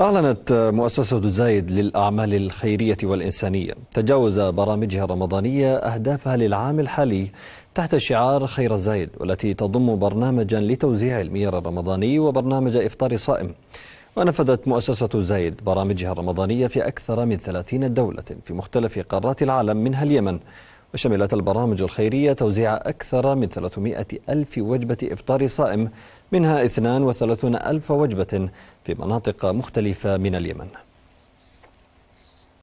أعلنت مؤسسة زايد للأعمال الخيرية والإنسانية تجاوز برامجها الرمضانية أهدافها للعام الحالي تحت شعار خير زايد والتي تضم برنامجا لتوزيع المير الرمضاني وبرنامج إفطار صائم ونفذت مؤسسة زايد برامجها الرمضانية في أكثر من 30 دولة في مختلف قارات العالم منها اليمن وشملت البرامج الخيرية توزيع أكثر من 300 ألف وجبة إفطار صائم منها 32 ألف وجبة في مناطق مختلفة من اليمن